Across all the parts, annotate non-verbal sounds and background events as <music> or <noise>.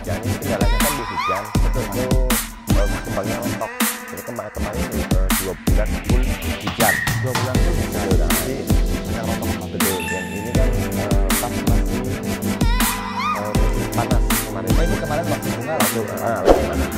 hujan ini kendalanya kan di hujan itu itu uh, eh, kembangnya mentok jadi kemarin kemarin uh, eh, dua bulan full hujan dua bulan full hujan nah, jadi rontok sama gede dan ini kan uh, pas masih uh, panas kemarin nah, ini kemarin waktu bunga waktu uh, panas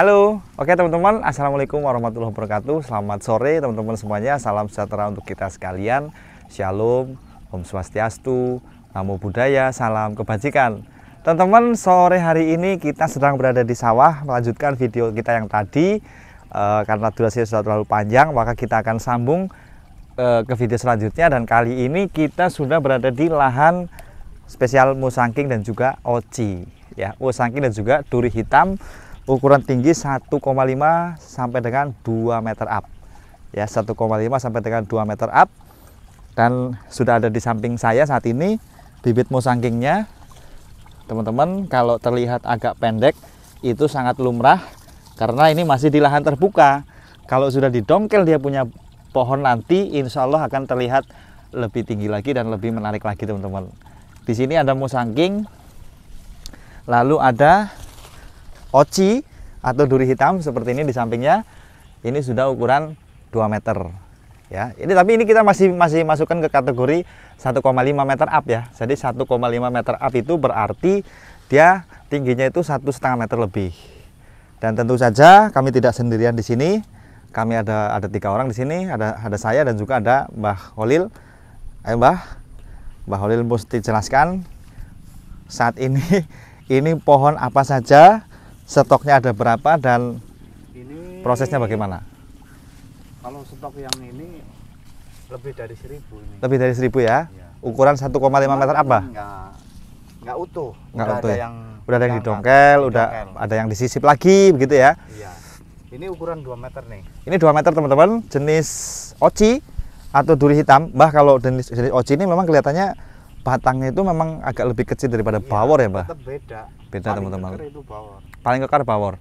Halo, oke teman-teman, Assalamualaikum warahmatullahi wabarakatuh Selamat sore teman-teman semuanya, salam sejahtera untuk kita sekalian Shalom, Om Swastiastu, Namo Buddhaya, Salam Kebajikan Teman-teman, sore hari ini kita sedang berada di sawah Melanjutkan video kita yang tadi e, Karena durasinya sudah terlalu panjang, maka kita akan sambung e, ke video selanjutnya Dan kali ini kita sudah berada di lahan spesial musangking dan juga oci ya musangking dan juga duri hitam ukuran tinggi 1,5 sampai dengan 2 meter up ya 1,5 sampai dengan 2 meter up dan sudah ada di samping saya saat ini bibit musangkingnya teman-teman kalau terlihat agak pendek itu sangat lumrah karena ini masih di lahan terbuka kalau sudah didongkel dia punya pohon nanti insya Allah akan terlihat lebih tinggi lagi dan lebih menarik lagi teman-teman di sini ada musangking lalu ada oci atau duri hitam seperti ini di sampingnya ini sudah ukuran 2 meter ya ini tapi ini kita masih masih masukkan ke kategori 1,5 meter up ya jadi 1,5 meter up itu berarti dia tingginya itu satu setengah meter lebih dan tentu saja kami tidak sendirian di sini kami ada ada tiga orang di sini ada ada saya dan juga ada Mbah Holil eh Mbah Mbah Holil mesti jelaskan saat ini <laughs> ini pohon apa saja stoknya ada berapa dan ini, prosesnya bagaimana? Kalau stok yang ini lebih dari seribu ini. Lebih dari seribu ya? ya. Ukuran 1,5 meter apa? Enggak, enggak utuh. Enggak udah utuh. Ada ya? yang, udah ada yang didongkel, didongkel, udah ada yang disisip lagi begitu ya? Iya. Ini ukuran 2 meter nih. Ini 2 meter teman-teman, jenis oci atau duri hitam. Bah kalau jenis jenis oci ini memang kelihatannya batangnya itu memang agak lebih kecil daripada iya, bawor ya mbak beda beda teman-teman paling kekar bawor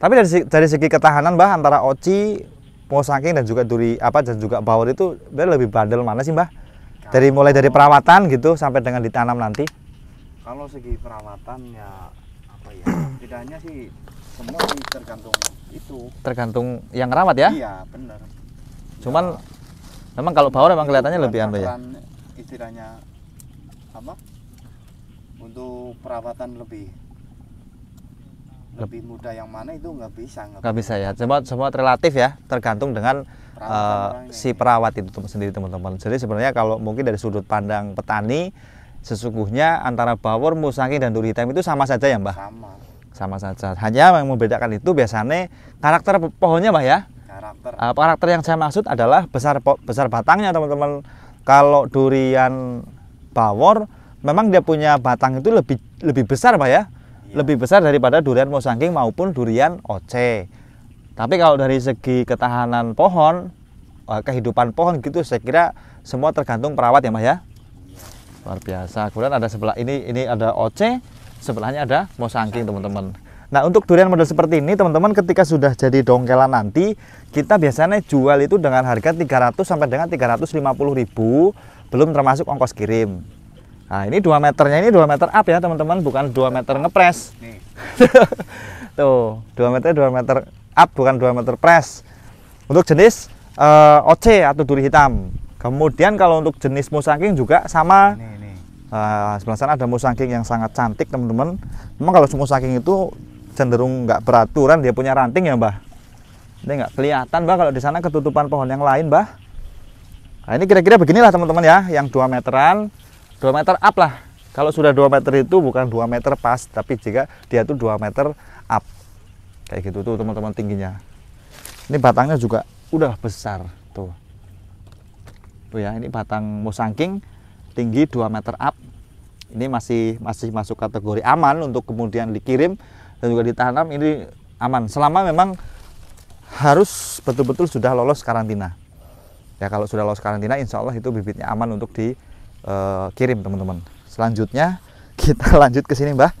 tapi dari dari segi ketahanan mbah antara oci posaking dan juga duri apa dan juga bawor itu lebih bandel mana sih mbah dari mulai dari perawatan gitu sampai dengan ditanam nanti kalau segi perawatan ya apa ya <clears throat> bedanya sih semua sih tergantung itu tergantung yang rawat ya iya benar cuman ya. memang kalau bawor memang kelihatannya lebih aneh anu ya istilahnya apa untuk perawatan lebih lebih mudah yang mana itu nggak bisa nggak bisa ya semua semua relatif ya tergantung dengan uh, si perawat itu sendiri teman-teman jadi sebenarnya kalau mungkin dari sudut pandang petani sesungguhnya antara bawor musangking dan duri hitam itu sama saja ya mbak sama sama saja hanya yang membedakan itu biasanya karakter pohonnya mbak ya karakter uh, karakter yang saya maksud adalah besar besar batangnya teman-teman kalau durian bawor memang dia punya batang itu lebih lebih besar pak ya iya. lebih besar daripada durian musangking maupun durian oce. Tapi kalau dari segi ketahanan pohon, eh, kehidupan pohon gitu saya kira semua tergantung perawat ya Mas ya. Iya. Luar biasa. Kemudian ada sebelah ini ini ada oce, sebelahnya ada musangking teman-teman. Nah untuk durian model seperti ini teman-teman ketika sudah jadi dongkelan nanti kita biasanya jual itu dengan harga 300 sampai dengan 350 ribu belum termasuk ongkos kirim nah ini 2 meternya ini 2 meter up ya teman-teman bukan 2 meter ngepres <laughs> tuh 2 meter 2 meter up bukan 2 meter press untuk jenis uh, eh, OC atau duri hitam kemudian kalau untuk jenis musangking juga sama Uh, sebelah sana ada musangking yang sangat cantik teman-teman memang kalau musangking itu cenderung nggak beraturan dia punya ranting ya mbah ini nggak kelihatan mbah kalau di sana ketutupan pohon yang lain mbah Nah, ini kira-kira beginilah teman-teman ya, yang 2 meteran, 2 meter up lah. Kalau sudah 2 meter itu bukan 2 meter pas, tapi jika dia itu 2 meter up. Kayak gitu tuh teman-teman tingginya. Ini batangnya juga udah besar tuh. Tuh ya, ini batang musangking tinggi 2 meter up. Ini masih masih masuk kategori aman untuk kemudian dikirim dan juga ditanam ini aman selama memang harus betul-betul sudah lolos karantina ya kalau sudah lolos karantina insya Allah itu bibitnya aman untuk dikirim eh, teman-teman selanjutnya <laughs> kita lanjut ke sini mbah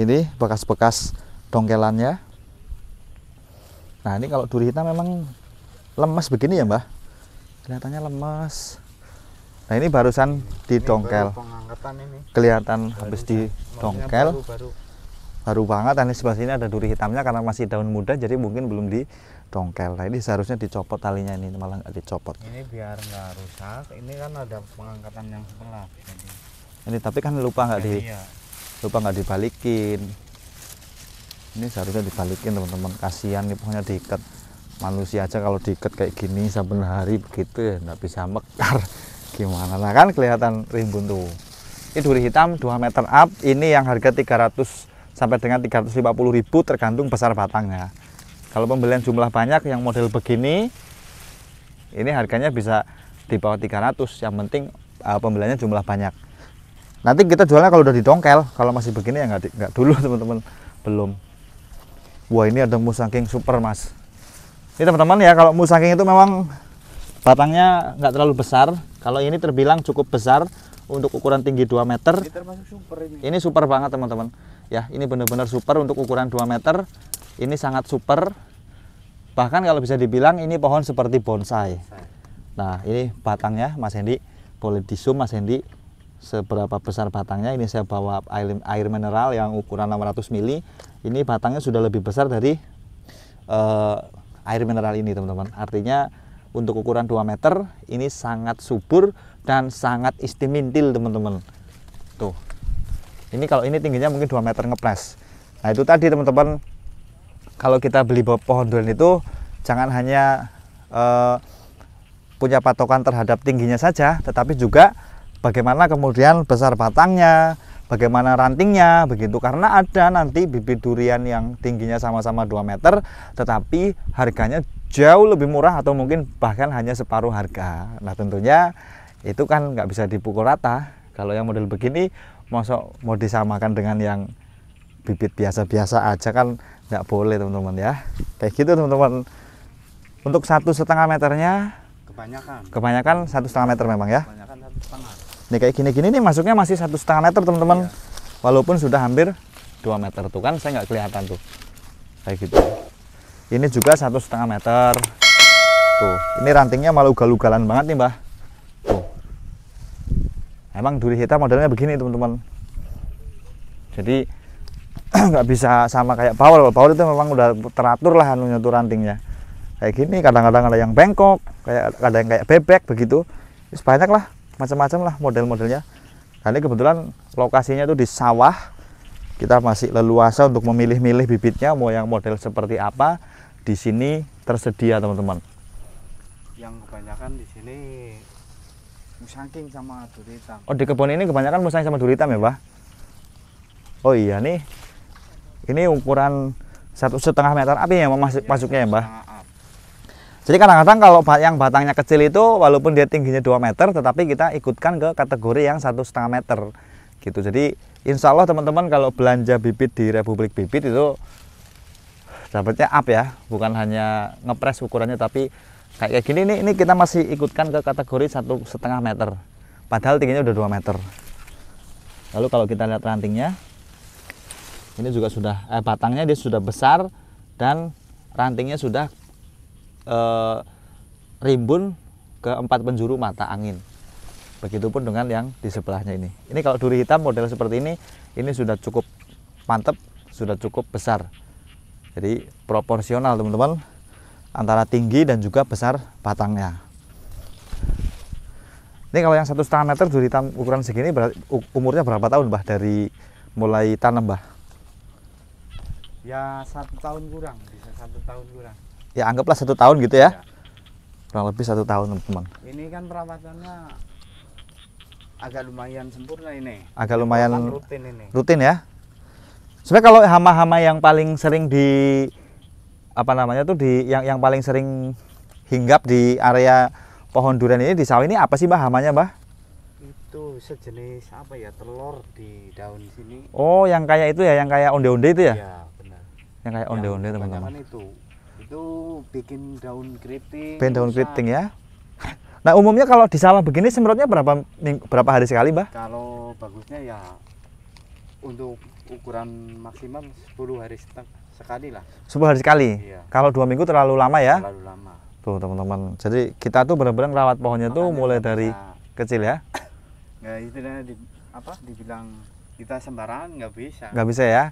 ini bekas-bekas dongkelannya nah ini kalau duri hitam memang lemas begini ya mbah kelihatannya lemas. nah ini barusan didongkel kelihatan baru habis didongkel baru, baru. baru banget dan di sebelah sini ada duri hitamnya karena masih daun muda jadi mungkin belum di dongkel. Nah, ini seharusnya dicopot talinya ini malah nggak dicopot. Ini biar nggak rusak. Ini kan ada pengangkatan yang sebelah. Ini tapi kan lupa nggak di iya. lupa nggak dibalikin. Ini seharusnya dibalikin teman-teman. Kasihan nih pokoknya diikat. Manusia aja kalau diikat kayak gini saben hari begitu ya nggak bisa mekar. <laughs> Gimana? Nah kan kelihatan rimbun tuh. Ini duri hitam 2 meter up. Ini yang harga 300 sampai dengan 350 ribu tergantung besar batangnya. Kalau pembelian jumlah banyak yang model begini, ini harganya bisa di bawah 300. Yang penting uh, pembeliannya jumlah banyak. Nanti kita jualnya kalau udah ditongkel. kalau masih begini ya nggak, dulu <laughs> teman-teman, belum. Wah ini ada musangking super mas. Ini teman-teman ya kalau musangking itu memang batangnya nggak terlalu besar. Kalau ini terbilang cukup besar untuk ukuran tinggi 2 meter. Ini, super ini. ini super banget teman-teman. Ya ini benar-benar super untuk ukuran 2 meter ini sangat super bahkan kalau bisa dibilang ini pohon seperti bonsai nah ini batangnya Mas Hendi boleh di zoom Mas Hendi seberapa besar batangnya ini saya bawa air, air mineral yang ukuran 600 mili ini batangnya sudah lebih besar dari uh, air mineral ini teman-teman artinya untuk ukuran 2 meter ini sangat subur dan sangat istimintil teman-teman tuh ini kalau ini tingginya mungkin 2 meter ngepres nah itu tadi teman-teman kalau kita beli pohon durian itu jangan hanya eh, punya patokan terhadap tingginya saja, tetapi juga bagaimana kemudian besar batangnya, bagaimana rantingnya, begitu. Karena ada nanti bibit durian yang tingginya sama-sama 2 meter, tetapi harganya jauh lebih murah atau mungkin bahkan hanya separuh harga. Nah tentunya itu kan nggak bisa dipukul rata. Kalau yang model begini, masuk mau disamakan dengan yang bibit biasa-biasa aja kan nggak boleh teman-teman ya kayak gitu teman-teman untuk satu setengah meternya kebanyakan kebanyakan satu setengah meter memang ya ini kayak gini-gini nih masuknya masih satu setengah meter teman-teman iya. walaupun sudah hampir dua meter tuh kan saya nggak kelihatan tuh kayak gitu ini juga satu setengah meter tuh ini rantingnya malu ugal-ugalan banget nih mbah tuh emang duri hitam modelnya begini teman-teman jadi <clears throat> nggak bisa sama kayak Paul Paul itu memang udah teratur lah anunya tuh rantingnya kayak gini kadang-kadang ada yang bengkok kayak ada yang kayak bebek begitu Terus banyak lah macam-macam lah model-modelnya Nah, ini kebetulan lokasinya tuh di sawah kita masih leluasa untuk memilih-milih bibitnya mau yang model seperti apa di sini tersedia teman-teman yang kebanyakan di sini musangking sama duritam oh di kebun ini kebanyakan musang sama duritam ya pak oh iya nih ini ukuran satu setengah meter api ya masuk iya, masuknya ya mbah jadi kadang-kadang kalau yang batangnya kecil itu walaupun dia tingginya 2 meter tetapi kita ikutkan ke kategori yang satu setengah meter gitu jadi insya Allah teman-teman kalau belanja bibit di Republik Bibit itu dapatnya up ya bukan hanya ngepres ukurannya tapi kayak gini nih ini kita masih ikutkan ke kategori satu setengah meter padahal tingginya udah 2 meter lalu kalau kita lihat rantingnya ini juga sudah eh, batangnya dia sudah besar dan rantingnya sudah eh, rimbun ke empat penjuru mata angin begitupun dengan yang di sebelahnya ini ini kalau duri hitam model seperti ini ini sudah cukup mantep sudah cukup besar jadi proporsional teman-teman antara tinggi dan juga besar batangnya ini kalau yang satu setengah meter duri hitam ukuran segini umurnya berapa tahun bah dari mulai tanam bah ya satu tahun kurang bisa satu tahun kurang ya anggaplah satu tahun gitu ya, ya. kurang lebih satu tahun teman ini kan perawatannya agak lumayan sempurna ini agak lumayan rutin ini rutin ya sebenarnya kalau hama-hama yang paling sering di apa namanya tuh di yang yang paling sering hinggap di area pohon durian ini di sawi ini apa sih mbah hamanya mbah itu sejenis apa ya telur di daun sini oh yang kayak itu ya yang kayak onde-onde itu ya, ya yang kayak onde-onde teman-teman itu itu bikin daun keriting bikin daun keriting ya nah umumnya kalau di sawah begini semprotnya berapa berapa hari sekali mbah kalau bagusnya ya untuk ukuran maksimum 10 hari sekali lah 10 hari sekali iya. kalau dua minggu terlalu lama ya terlalu lama tuh teman-teman jadi kita tuh benar-benar ngerawat pohonnya Makanya tuh mulai dari kecil ya <coughs> nggak itu di, apa dibilang kita sembarangan nggak bisa nggak bisa ya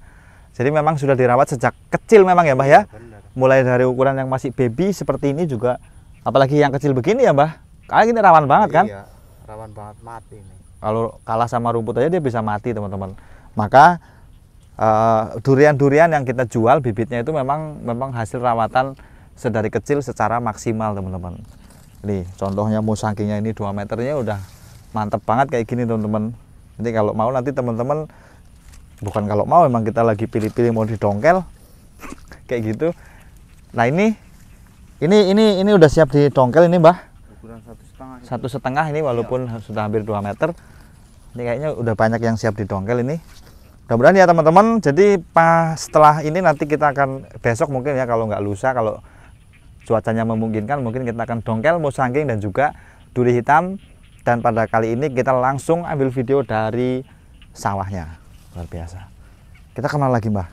jadi memang sudah dirawat sejak kecil memang ya Mbah ya. Benar. Mulai dari ukuran yang masih baby seperti ini juga apalagi yang kecil begini ya Mbah. Kayak ini rawan banget kan? Iya, rawan banget mati nih. Kalau kalah sama rumput aja dia bisa mati teman-teman. Maka eh, durian-durian uh, yang kita jual bibitnya itu memang memang hasil rawatan sedari kecil secara maksimal teman-teman. Nih contohnya musangkinya ini 2 meternya udah mantep banget kayak gini teman-teman. Nanti kalau mau nanti teman-teman bukan kalau mau emang kita lagi pilih-pilih mau didongkel <laughs> kayak gitu nah ini ini ini ini udah siap didongkel ini mbah ukuran satu setengah satu setengah ini walaupun ya. sudah hampir 2 meter ini kayaknya udah banyak yang siap didongkel ini mudah-mudahan ya teman-teman jadi pas setelah ini nanti kita akan besok mungkin ya kalau nggak lusa kalau cuacanya memungkinkan mungkin kita akan dongkel musangking dan juga duri hitam dan pada kali ini kita langsung ambil video dari sawahnya luar biasa kita kenal lagi mbah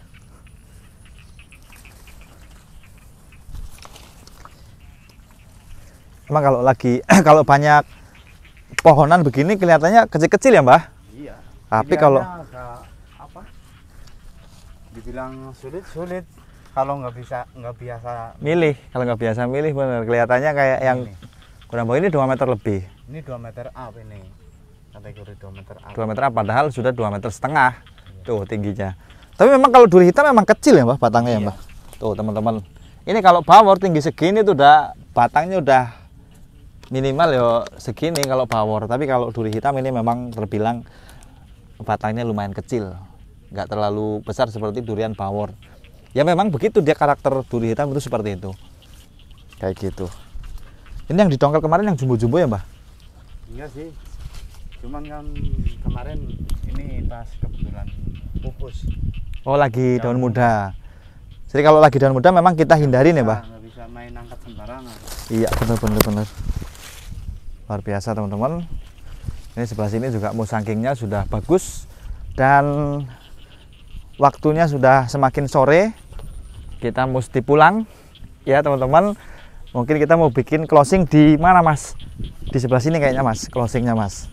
emang kalau lagi <clears throat> kalau banyak pohonan begini kelihatannya kecil-kecil ya mbah iya tapi kalau agak, apa dibilang sulit sulit kalau nggak bisa nggak biasa milih kalau nggak biasa milih benar kelihatannya kayak yang Kurang bawah ini 2 meter lebih ini 2 meter up ini kategori 2 meter apa? 2 meter apa? Padahal sudah 2 meter setengah iya. tuh tingginya. Tapi memang kalau duri hitam memang kecil ya mbak batangnya ya, iya. ya mbak. Tuh teman-teman. Ini kalau bawor tinggi segini tuh udah batangnya udah minimal ya segini kalau bawor. Tapi kalau duri hitam ini memang terbilang batangnya lumayan kecil. Nggak terlalu besar seperti durian bawor. Ya memang begitu dia karakter duri hitam itu seperti itu. Kayak gitu. Ini yang didongkel kemarin yang jumbo-jumbo ya mbak? Iya sih cuman kan kemarin ini pas kebetulan pupus oh lagi iya. daun muda jadi kalau lagi daun muda memang kita hindari nih ya, iya, pak nggak bisa main angkat sembarangan iya benar benar benar luar biasa teman-teman ini sebelah sini juga musangkingnya sudah bagus dan waktunya sudah semakin sore kita mesti pulang ya teman-teman mungkin kita mau bikin closing di mana mas di sebelah sini kayaknya mas closingnya mas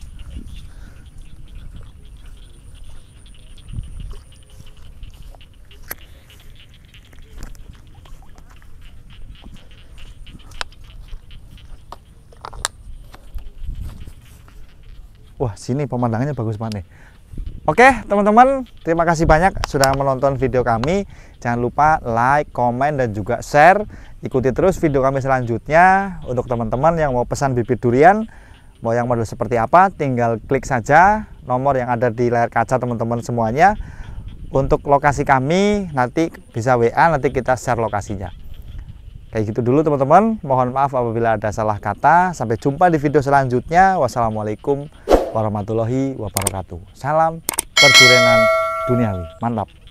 sini pemandangannya bagus banget nih Oke teman-teman terima kasih banyak sudah menonton video kami jangan lupa like komen dan juga share ikuti terus video kami selanjutnya untuk teman-teman yang mau pesan bibit durian mau yang model seperti apa tinggal klik saja nomor yang ada di layar kaca teman-teman semuanya untuk lokasi kami nanti bisa WA nanti kita share lokasinya Kayak gitu dulu teman-teman. Mohon maaf apabila ada salah kata. Sampai jumpa di video selanjutnya. Wassalamualaikum warahmatullahi wabarakatuh. Salam perjurenan duniawi. Mantap.